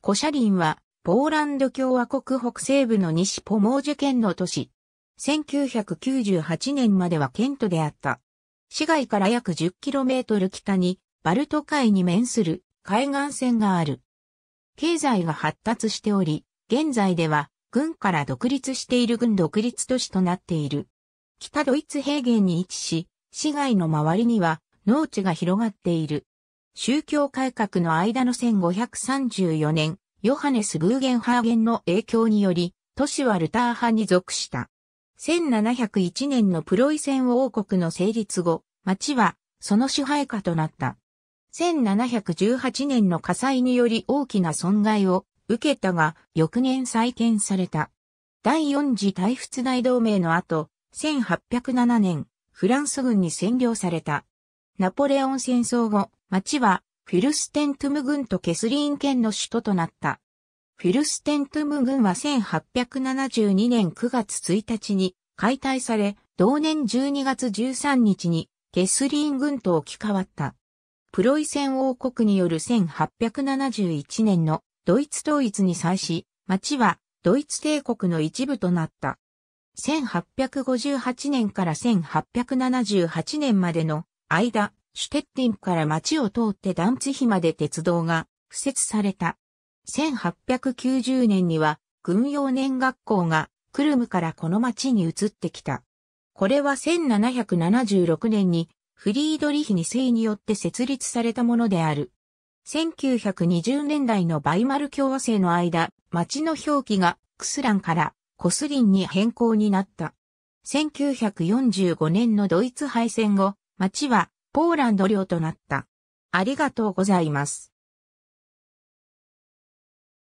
コシャリンは、ポーランド共和国北西部の西ポモージュ県の都市。1998年までは県都であった。市街から約 10km 北に、バルト海に面する海岸線がある。経済が発達しており、現在では、軍から独立している軍独立都市となっている。北ドイツ平原に位置し、市街の周りには農地が広がっている。宗教改革の間の1534年、ヨハネス・ブーゲンハーゲンの影響により、都市はルター派に属した。1701年のプロイセン王国の成立後、町はその支配下となった。1718年の火災により大きな損害を受けたが、翌年再建された。第四次大仏大同盟の後、1807年、フランス軍に占領された。ナポレオン戦争後、町はフィルステントゥム郡とケスリーン県の首都となった。フィルステントゥム郡は1872年9月1日に解体され、同年12月13日にケスリーン郡と置き換わった。プロイセン王国による1871年のドイツ統一に際し、町はドイツ帝国の一部となった。1858年から1878年までの間、シュテッティンから町を通ってダンツヒまで鉄道が敷設された。1890年には軍用年学校がクルムからこの町に移ってきた。これは1776年にフリードリヒ2世によって設立されたものである。1920年代のバイマル共和制の間、町の表記がクスランからコスリンに変更になった。1945年のドイツ敗戦後、町はポーランド領となった。ありがとうございます。